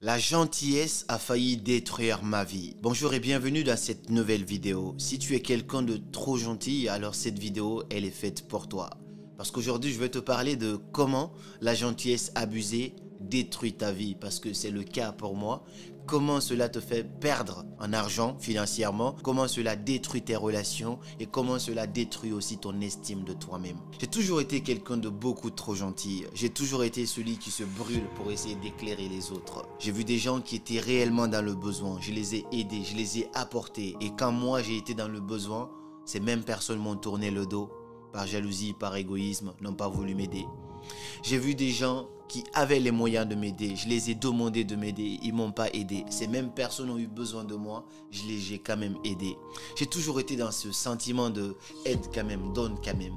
La gentillesse a failli détruire ma vie. Bonjour et bienvenue dans cette nouvelle vidéo. Si tu es quelqu'un de trop gentil, alors cette vidéo, elle est faite pour toi. Parce qu'aujourd'hui, je vais te parler de comment la gentillesse abusée détruit ta vie, parce que c'est le cas pour moi, comment cela te fait perdre en argent financièrement, comment cela détruit tes relations et comment cela détruit aussi ton estime de toi-même. J'ai toujours été quelqu'un de beaucoup trop gentil. J'ai toujours été celui qui se brûle pour essayer d'éclairer les autres. J'ai vu des gens qui étaient réellement dans le besoin. Je les ai aidés, je les ai apportés. Et quand moi j'ai été dans le besoin, ces mêmes personnes m'ont tourné le dos par jalousie, par égoïsme, n'ont pas voulu m'aider. J'ai vu des gens qui avaient les moyens de m'aider. Je les ai demandé de m'aider. Ils m'ont pas aidé. Ces mêmes personnes ont eu besoin de moi. Je les ai quand même aidés. J'ai toujours été dans ce sentiment de aide quand même, donne quand même.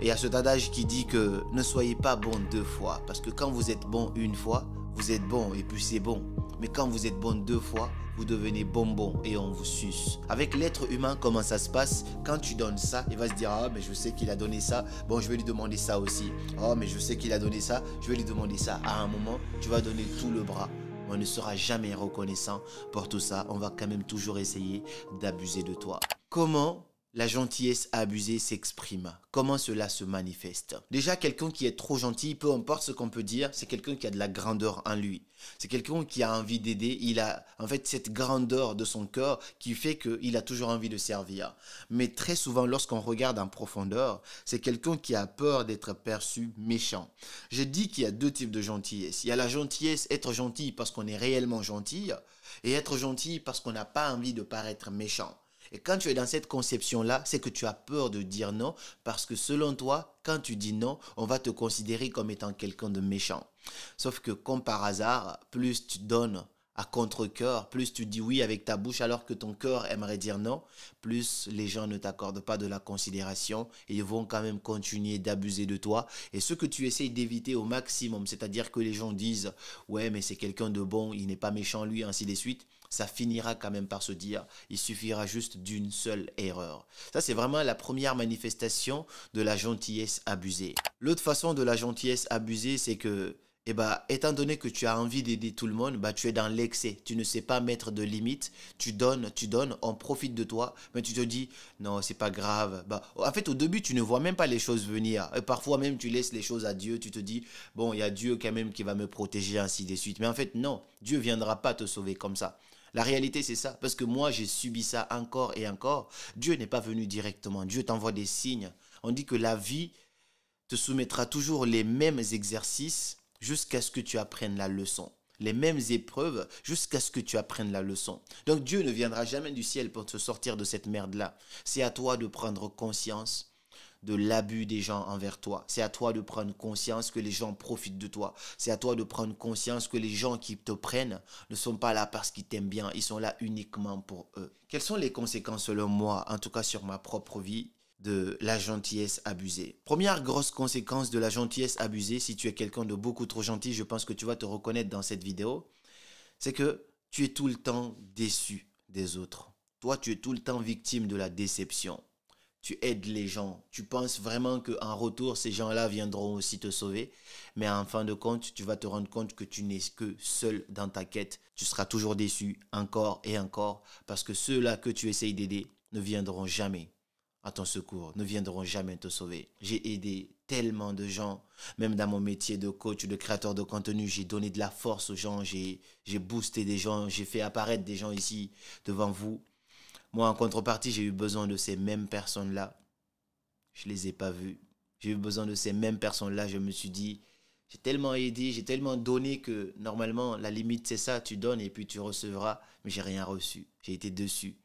Et il y a ce dadage qui dit que ne soyez pas bon deux fois. Parce que quand vous êtes bon une fois, vous êtes bon et puis c'est bon. Mais quand vous êtes bon deux fois, vous devenez bonbon et on vous suce. Avec l'être humain, comment ça se passe Quand tu donnes ça, il va se dire Ah, mais je sais qu'il a donné ça, bon, je vais lui demander ça aussi. Oh, mais je sais qu'il a donné ça, je vais lui demander ça. À un moment, tu vas donner tout le bras. On ne sera jamais reconnaissant pour tout ça. On va quand même toujours essayer d'abuser de toi. Comment la gentillesse abusée s'exprime. Comment cela se manifeste Déjà, quelqu'un qui est trop gentil, peu importe ce qu'on peut dire, c'est quelqu'un qui a de la grandeur en lui. C'est quelqu'un qui a envie d'aider. Il a en fait cette grandeur de son cœur qui fait qu'il a toujours envie de servir. Mais très souvent, lorsqu'on regarde en profondeur, c'est quelqu'un qui a peur d'être perçu méchant. Je dis qu'il y a deux types de gentillesse. Il y a la gentillesse, être gentil parce qu'on est réellement gentil, et être gentil parce qu'on n'a pas envie de paraître méchant. Et quand tu es dans cette conception-là, c'est que tu as peur de dire non parce que selon toi, quand tu dis non, on va te considérer comme étant quelqu'un de méchant. Sauf que comme par hasard, plus tu donnes à contre cœur plus tu dis oui avec ta bouche alors que ton cœur aimerait dire non, plus les gens ne t'accordent pas de la considération et ils vont quand même continuer d'abuser de toi. Et ce que tu essayes d'éviter au maximum, c'est-à-dire que les gens disent ouais mais c'est quelqu'un de bon, il n'est pas méchant lui, ainsi de suite, ça finira quand même par se dire, il suffira juste d'une seule erreur. Ça, c'est vraiment la première manifestation de la gentillesse abusée. L'autre façon de la gentillesse abusée, c'est que eh ben, étant donné que tu as envie d'aider tout le monde, bah, tu es dans l'excès. Tu ne sais pas mettre de limites. Tu donnes, tu donnes, on profite de toi, mais tu te dis, non, c'est pas grave. Ben, en fait, au début, tu ne vois même pas les choses venir. Et parfois même, tu laisses les choses à Dieu. Tu te dis, bon, il y a Dieu quand même qui va me protéger, ainsi de suite. Mais en fait, non, Dieu viendra pas te sauver comme ça. La réalité, c'est ça. Parce que moi, j'ai subi ça encore et encore. Dieu n'est pas venu directement. Dieu t'envoie des signes. On dit que la vie te soumettra toujours les mêmes exercices jusqu'à ce que tu apprennes la leçon. Les mêmes épreuves jusqu'à ce que tu apprennes la leçon. Donc Dieu ne viendra jamais du ciel pour te sortir de cette merde-là. C'est à toi de prendre conscience de l'abus des gens envers toi. C'est à toi de prendre conscience que les gens profitent de toi. C'est à toi de prendre conscience que les gens qui te prennent ne sont pas là parce qu'ils t'aiment bien, ils sont là uniquement pour eux. Quelles sont les conséquences selon moi, en tout cas sur ma propre vie, de la gentillesse abusée. Première grosse conséquence de la gentillesse abusée, si tu es quelqu'un de beaucoup trop gentil, je pense que tu vas te reconnaître dans cette vidéo, c'est que tu es tout le temps déçu des autres. Toi, tu es tout le temps victime de la déception tu aides les gens. Tu penses vraiment qu'en retour, ces gens-là viendront aussi te sauver. Mais en fin de compte, tu vas te rendre compte que tu n'es que seul dans ta quête. Tu seras toujours déçu, encore et encore, parce que ceux-là que tu essayes d'aider ne viendront jamais à ton secours, ne viendront jamais te sauver. J'ai aidé tellement de gens, même dans mon métier de coach, de créateur de contenu, j'ai donné de la force aux gens, j'ai boosté des gens, j'ai fait apparaître des gens ici devant vous. Moi, en contrepartie, j'ai eu besoin de ces mêmes personnes-là. Je ne les ai pas vues. J'ai eu besoin de ces mêmes personnes-là. Je me suis dit, j'ai tellement aidé, j'ai tellement donné que normalement, la limite, c'est ça, tu donnes et puis tu recevras. Mais j'ai rien reçu. J'ai été dessus.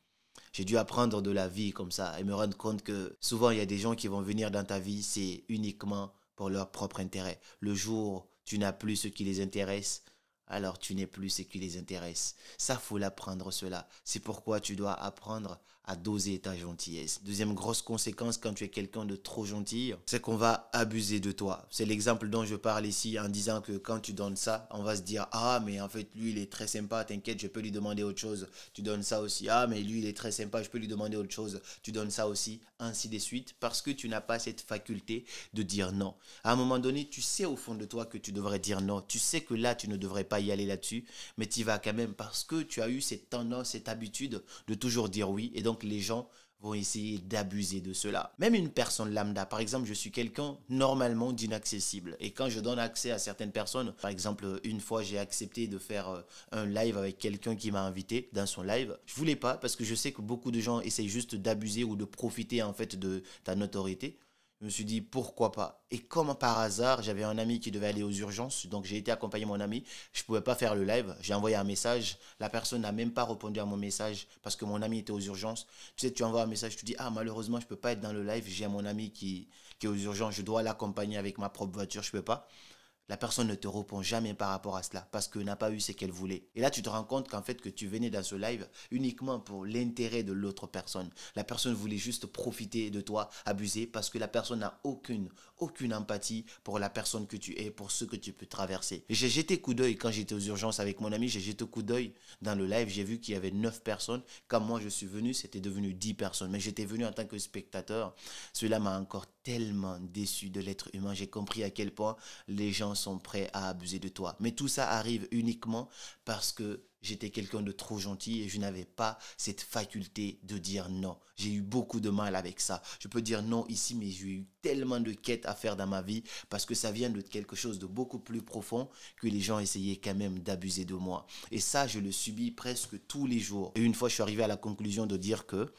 J'ai dû apprendre de la vie comme ça et me rendre compte que souvent, il y a des gens qui vont venir dans ta vie, c'est uniquement pour leur propre intérêt. Le jour, tu n'as plus ce qui les intéresse, alors tu n'es plus ce qui les intéresse. Ça, faut l'apprendre cela. C'est pourquoi tu dois apprendre à doser ta gentillesse. Deuxième grosse conséquence quand tu es quelqu'un de trop gentil, c'est qu'on va abuser de toi. C'est l'exemple dont je parle ici en disant que quand tu donnes ça, on va se dire ah mais en fait lui il est très sympa, t'inquiète, je peux lui demander autre chose. Tu donnes ça aussi. Ah mais lui il est très sympa, je peux lui demander autre chose. Tu donnes ça aussi, ainsi de suite parce que tu n'as pas cette faculté de dire non. À un moment donné, tu sais au fond de toi que tu devrais dire non. Tu sais que là tu ne devrais pas y aller là-dessus, mais tu vas quand même parce que tu as eu cette tendance, cette habitude de toujours dire oui et donc les gens vont essayer d'abuser de cela. Même une personne lambda, par exemple, je suis quelqu'un normalement d'inaccessible. Et quand je donne accès à certaines personnes, par exemple, une fois j'ai accepté de faire euh, un live avec quelqu'un qui m'a invité dans son live, je voulais pas parce que je sais que beaucoup de gens essayent juste d'abuser ou de profiter en fait de ta notoriété je me suis dit pourquoi pas. Et comme par hasard, j'avais un ami qui devait aller aux urgences, donc j'ai été accompagner mon ami. Je ne pouvais pas faire le live. J'ai envoyé un message. La personne n'a même pas répondu à mon message parce que mon ami était aux urgences. Tu sais, tu envoies un message, tu dis ah malheureusement je ne peux pas être dans le live. J'ai mon ami qui, qui est aux urgences. Je dois l'accompagner avec ma propre voiture. Je ne peux pas la personne ne te répond jamais par rapport à cela parce qu'elle n'a pas eu ce qu'elle voulait. Et là, tu te rends compte qu'en fait, que tu venais dans ce live uniquement pour l'intérêt de l'autre personne. La personne voulait juste profiter de toi, abuser parce que la personne n'a aucune, aucune empathie pour la personne que tu es, pour ce que tu peux traverser. J'ai jeté coup d'œil quand j'étais aux urgences avec mon ami, j'ai jeté coup d'œil dans le live, j'ai vu qu'il y avait 9 personnes. Quand moi je suis venu, c'était devenu 10 personnes. Mais j'étais venu en tant que spectateur. Cela m'a encore tellement déçu de l'être humain. J'ai compris à quel point les gens sont prêts à abuser de toi. Mais tout ça arrive uniquement parce que j'étais quelqu'un de trop gentil et je n'avais pas cette faculté de dire non. J'ai eu beaucoup de mal avec ça. Je peux dire non ici, mais j'ai eu tellement de quêtes à faire dans ma vie parce que ça vient de quelque chose de beaucoup plus profond que les gens essayaient quand même d'abuser de moi. Et ça, je le subis presque tous les jours. Et une fois, je suis arrivé à la conclusion de dire que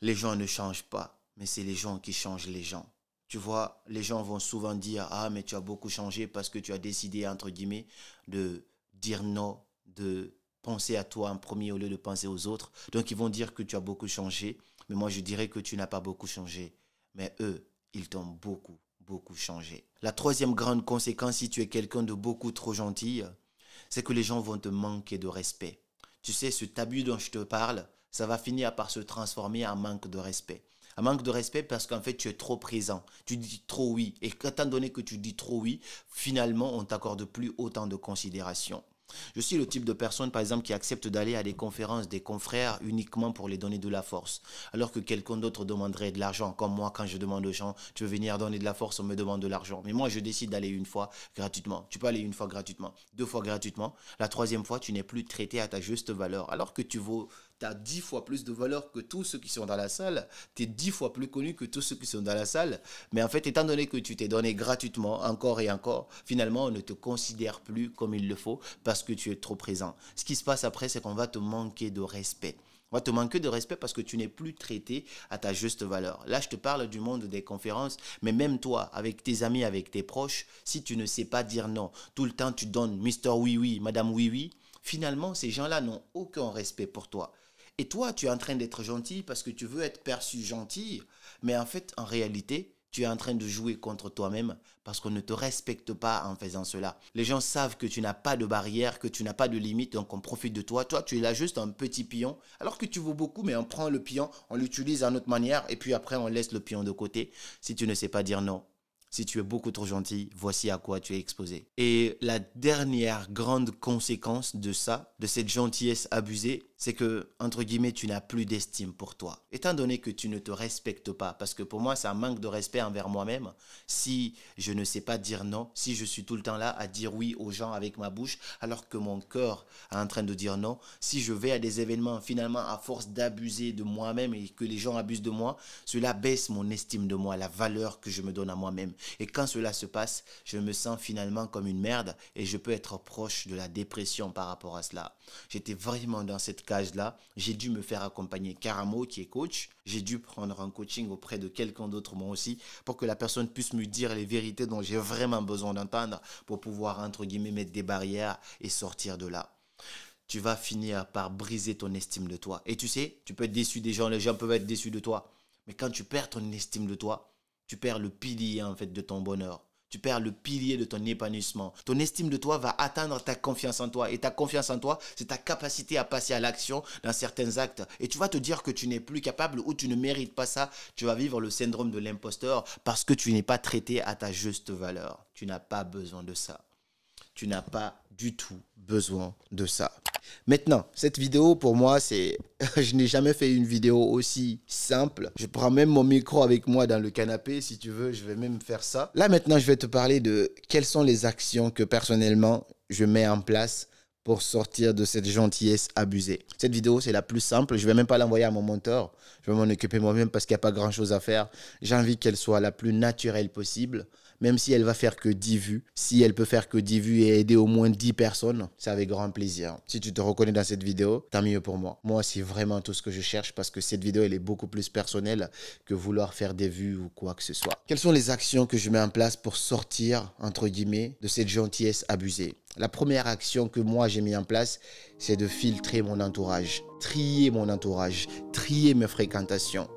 les gens ne changent pas, mais c'est les gens qui changent les gens tu vois, les gens vont souvent dire Ah, mais tu as beaucoup changé parce que tu as décidé, entre guillemets, de dire non, de penser à toi en premier au lieu de penser aux autres. Donc, ils vont dire que tu as beaucoup changé. Mais moi, je dirais que tu n'as pas beaucoup changé. Mais eux, ils t'ont beaucoup, beaucoup changé. La troisième grande conséquence, si tu es quelqu'un de beaucoup trop gentil, c'est que les gens vont te manquer de respect. Tu sais, ce tabou dont je te parle, ça va finir par se transformer en manque de respect un manque de respect parce qu'en fait, tu es trop présent. Tu dis trop oui. Et étant donné que tu dis trop oui, finalement, on t'accorde plus autant de considération. Je suis le type de personne, par exemple, qui accepte d'aller à des conférences des confrères uniquement pour les donner de la force, alors que quelqu'un d'autre demanderait de l'argent, comme moi quand je demande aux gens, tu veux venir donner de la force, on me demande de l'argent. Mais moi, je décide d'aller une fois gratuitement. Tu peux aller une fois gratuitement, deux fois gratuitement. La troisième fois, tu n'es plus traité à ta juste valeur, alors que tu vaux tu as 10 fois plus de valeur que tous ceux qui sont dans la salle, tu es 10 fois plus connu que tous ceux qui sont dans la salle, mais en fait, étant donné que tu t'es donné gratuitement encore et encore, finalement, on ne te considère plus comme il le faut parce que tu es trop présent. Ce qui se passe après, c'est qu'on va te manquer de respect. On va te manquer de respect parce que tu n'es plus traité à ta juste valeur. Là, je te parle du monde des conférences, mais même toi, avec tes amis, avec tes proches, si tu ne sais pas dire non, tout le temps tu donnes Mr. Oui Oui, Madame Oui Oui, finalement, ces gens-là n'ont aucun respect pour toi. Et toi, tu es en train d'être gentil parce que tu veux être perçu gentil, mais en fait, en réalité, tu es en train de jouer contre toi-même parce qu'on ne te respecte pas en faisant cela. Les gens savent que tu n'as pas de barrière, que tu n'as pas de limite, donc on profite de toi. Toi, tu es là juste un petit pion, alors que tu vaux beaucoup, mais on prend le pion, on l'utilise à notre manière, et puis après, on laisse le pion de côté si tu ne sais pas dire non. Si tu es beaucoup trop gentil, voici à quoi tu es exposé. Et la dernière grande conséquence de ça, de cette gentillesse abusée, c'est que, entre guillemets, tu n'as plus d'estime pour toi. Étant donné que tu ne te respectes pas, parce que pour moi, ça un manque de respect envers moi-même, si je ne sais pas dire non, si je suis tout le temps là à dire oui aux gens avec ma bouche, alors que mon cœur est en train de dire non, si je vais à des événements, finalement, à force d'abuser de moi-même et que les gens abusent de moi, cela baisse mon estime de moi, la valeur que je me donne à moi-même. Et quand cela se passe, je me sens finalement comme une merde et je peux être proche de la dépression par rapport à cela. J'étais vraiment dans cette là j'ai dû me faire accompagner Caramo, qui est coach. J'ai dû prendre un coaching auprès de quelqu'un d'autre, moi aussi, pour que la personne puisse me dire les vérités dont j'ai vraiment besoin d'entendre pour pouvoir, entre guillemets, mettre des barrières et sortir de là tu vas finir par briser ton estime de toi. Et tu sais, tu peux être déçu des gens, les gens peuvent être déçus de toi. Mais quand tu perds ton estime de toi, tu perds le pilier en fait de ton bonheur tu perds le pilier de ton épanouissement. Ton estime de toi va atteindre ta confiance en toi. Et ta confiance en toi, c'est ta capacité à passer à l'action dans certains actes. Et tu vas te dire que tu n'es plus capable ou tu ne mérites pas ça. Tu vas vivre le syndrome de l'imposteur parce que tu n'es pas traité à ta juste valeur. Tu n'as pas besoin de ça tu n'as pas du tout besoin de ça. Maintenant, cette vidéo pour moi, c'est. je n'ai jamais fait une vidéo aussi simple. Je prends même mon micro avec moi dans le canapé. Si tu veux, je vais même faire ça. Là, maintenant, je vais te parler de quelles sont les actions que personnellement je mets en place pour sortir de cette gentillesse abusée. Cette vidéo, c'est la plus simple. Je vais même pas l'envoyer à mon mentor. Je vais m'en occuper moi-même parce qu'il n'y a pas grand-chose à faire. J'ai envie qu'elle soit la plus naturelle possible même si elle va faire que 10 vues, si elle peut faire que 10 vues et aider au moins 10 personnes, c'est avec grand plaisir. Si tu te reconnais dans cette vidéo, tant mieux pour moi. Moi, c'est vraiment tout ce que je cherche parce que cette vidéo, elle est beaucoup plus personnelle que vouloir faire des vues ou quoi que ce soit. Quelles sont les actions que je mets en place pour sortir, entre guillemets, de cette gentillesse abusée la première action que moi j'ai mis en place, c'est de filtrer mon entourage, trier mon entourage, trier mes fréquentations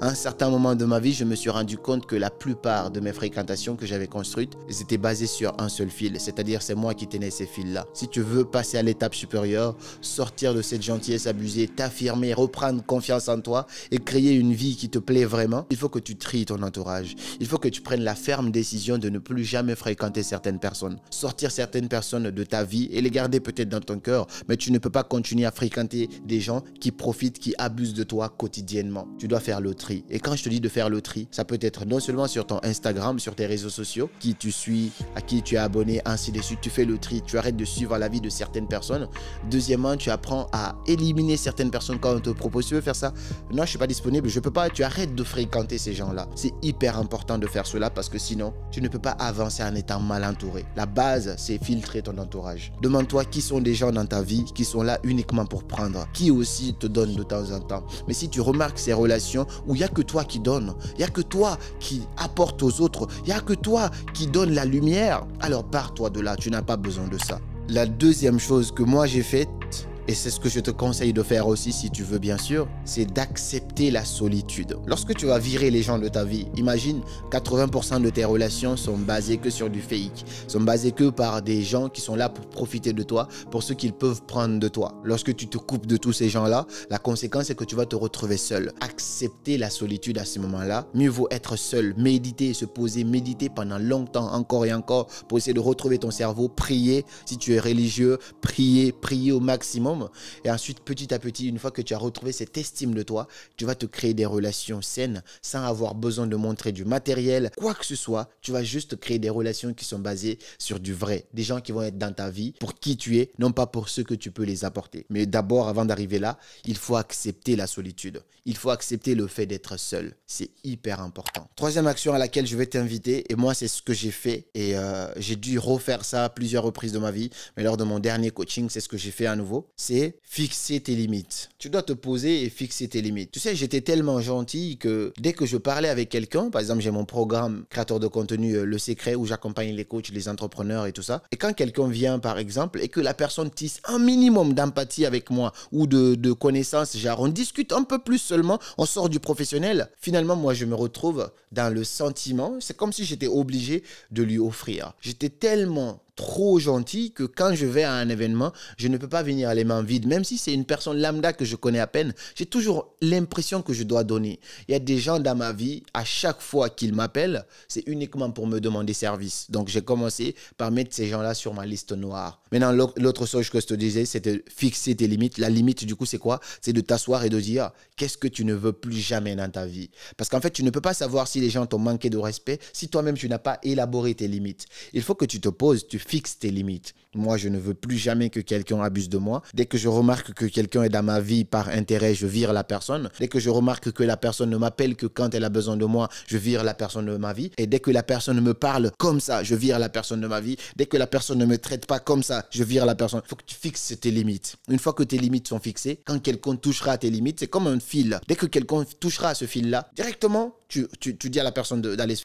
à un certain moment de ma vie, je me suis rendu compte que la plupart de mes fréquentations que j'avais construites étaient basées sur un seul fil, c'est-à-dire c'est moi qui tenais ces fils-là. Si tu veux passer à l'étape supérieure, sortir de cette gentillesse abusée, t'affirmer, reprendre confiance en toi et créer une vie qui te plaît vraiment, il faut que tu tries ton entourage. Il faut que tu prennes la ferme décision de ne plus jamais fréquenter certaines personnes, sortir certaines personnes de ta vie et les garder peut-être dans ton cœur, mais tu ne peux pas continuer à fréquenter des gens qui profitent, qui abusent de toi quotidiennement. Tu dois faire le tri. Et quand je te dis de faire le tri, ça peut être non seulement sur ton Instagram, sur tes réseaux sociaux, qui tu suis, à qui tu es abonné, ainsi de suite. Tu fais le tri, tu arrêtes de suivre la vie de certaines personnes. Deuxièmement, tu apprends à éliminer certaines personnes quand on te propose, tu veux faire ça. Non, je suis pas disponible, je peux pas. Tu arrêtes de fréquenter ces gens-là. C'est hyper important de faire cela parce que sinon, tu ne peux pas avancer en étant mal entouré. La base, c'est filtrer ton entourage. Demande-toi qui sont des gens dans ta vie qui sont là uniquement pour prendre, qui aussi te donnent de temps en temps. Mais si tu remarques ces relations où il n'y a que toi qui donnes, il n'y a que toi qui apporte aux autres, il n'y a que toi qui donne la lumière, alors pars-toi de là, tu n'as pas besoin de ça. La deuxième chose que moi j'ai faite, et c'est ce que je te conseille de faire aussi si tu veux bien sûr, c'est d'accepter la solitude. Lorsque tu vas virer les gens de ta vie, imagine 80% de tes relations sont basées que sur du fake, sont basées que par des gens qui sont là pour profiter de toi, pour ce qu'ils peuvent prendre de toi. Lorsque tu te coupes de tous ces gens-là, la conséquence est que tu vas te retrouver seul. Accepter la solitude à ce moment-là, mieux vaut être seul, méditer, se poser, méditer pendant longtemps encore et encore pour essayer de retrouver ton cerveau, prier si tu es religieux, prier, prier au maximum et ensuite, petit à petit, une fois que tu as retrouvé cette estime de toi, tu vas te créer des relations saines sans avoir besoin de montrer du matériel, quoi que ce soit. Tu vas juste créer des relations qui sont basées sur du vrai, des gens qui vont être dans ta vie pour qui tu es, non pas pour ce que tu peux les apporter. Mais d'abord, avant d'arriver là, il faut accepter la solitude. Il faut accepter le fait d'être seul. C'est hyper important. Troisième action à laquelle je vais t'inviter, et moi, c'est ce que j'ai fait, et euh, j'ai dû refaire ça à plusieurs reprises de ma vie, mais lors de mon dernier coaching, c'est ce que j'ai fait à nouveau c'est fixer tes limites. Tu dois te poser et fixer tes limites. Tu sais, j'étais tellement gentil que dès que je parlais avec quelqu'un, par exemple, j'ai mon programme créateur de contenu euh, Le Secret où j'accompagne les coachs, les entrepreneurs et tout ça. Et quand quelqu'un vient, par exemple, et que la personne tisse un minimum d'empathie avec moi ou de, connaissances, genre on discute un peu plus seulement, on sort du professionnel, finalement, moi, je me retrouve dans le sentiment, c'est comme si j'étais obligé de lui offrir. J'étais tellement trop gentil que quand je vais à un événement, je ne peux pas venir à les mains vides. Même si c'est une personne lambda que je connais à peine, j'ai toujours l'impression que je dois donner. Il y a des gens dans ma vie, à chaque fois qu'ils m'appellent, c'est uniquement pour me demander service. Donc j'ai commencé par mettre ces gens-là sur ma liste noire. Maintenant, l'autre chose que je te disais, c'était fixer tes limites. La limite, du coup, c'est quoi C'est de t'asseoir et de dire qu'est-ce que tu ne veux plus jamais dans ta vie. Parce qu'en fait, tu ne peux pas savoir si les gens t'ont manqué de respect si toi-même tu n'as pas élaboré tes limites. Il faut que tu te poses, tu fixe tes limites. Moi, je ne veux plus jamais que quelqu'un abuse de moi. Dès que je remarque que quelqu'un est dans ma vie par intérêt, je vire la personne. Dès que je remarque que la personne ne m'appelle que quand elle a besoin de moi, je vire la personne de ma vie. Et dès que la personne me parle comme ça, je vire la personne de ma vie. Dès que la personne ne me traite pas comme ça, je vire la personne. Il faut que tu fixes tes limites. Une fois que tes limites sont fixées, quand quelqu'un touchera à tes limites, c'est comme un fil. Dès que quelqu'un touchera à ce fil-là, directement, tu, dis à la personne d'aller se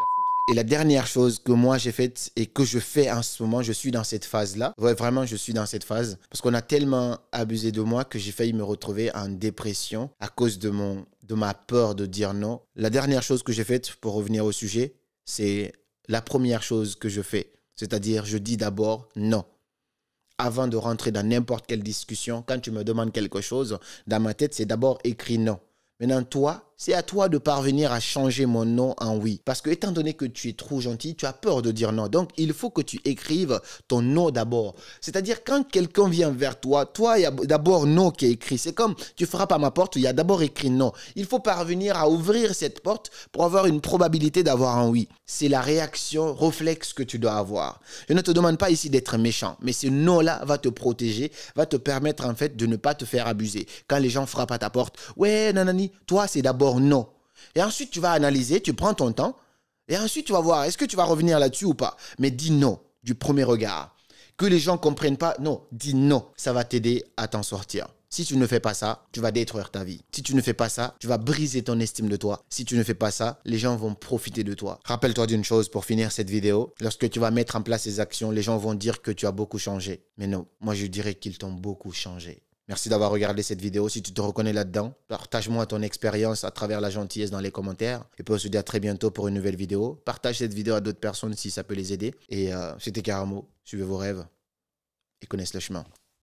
et la dernière chose que moi j'ai faite et que je fais en ce moment, je suis dans cette phase-là. Ouais, vraiment, je suis dans cette phase parce qu'on a tellement abusé de moi que j'ai failli me retrouver en dépression à cause de mon de ma peur de dire non. La dernière chose que j'ai faite pour revenir au sujet, c'est la première chose que je fais, c'est-à-dire je dis d'abord non avant de rentrer dans n'importe quelle discussion, quand tu me demandes quelque chose, dans ma tête, c'est d'abord écrit non. Maintenant, toi, c'est à toi de parvenir à changer mon nom en oui. Parce que étant donné que tu es trop gentil, tu as peur de dire non. Donc il faut que tu écrives ton nom d'abord. C'est-à-dire quand quelqu'un vient vers toi, toi, il y a d'abord non qui est écrit. C'est comme tu frappes à ma porte, il y a d'abord écrit non. Il faut parvenir à ouvrir cette porte pour avoir une probabilité d'avoir un oui. C'est la réaction réflexe que tu dois avoir. Je ne te demande pas ici d'être méchant, mais ce non-là va te protéger, va te permettre en fait de ne pas te faire abuser. Quand les gens frappent à ta porte, ouais, nanani, toi c'est d'abord non. Et ensuite, tu vas analyser, tu prends ton temps, et ensuite, tu vas voir, est-ce que tu vas revenir là-dessus ou pas Mais dis non du premier regard. Que les gens comprennent pas, non, dis non, ça va t'aider à t'en sortir. Si tu ne fais pas ça, tu vas détruire ta vie. Si tu ne fais pas ça, tu vas briser ton estime de toi. Si tu ne fais pas ça, les gens vont profiter de toi. Rappelle-toi d'une chose pour finir cette vidéo. Lorsque tu vas mettre en place ces actions, les gens vont dire que tu as beaucoup changé. Mais non, moi je dirais qu'ils t'ont beaucoup changé. Merci d'avoir regardé cette vidéo. Si tu te reconnais là-dedans, partage-moi ton expérience à travers la gentillesse dans les commentaires. Et puis on se dit à très bientôt pour une nouvelle vidéo. Partage cette vidéo à d'autres personnes si ça peut les aider. Et euh, c'était Caramo. Suivez vos rêves et connaissez le chemin.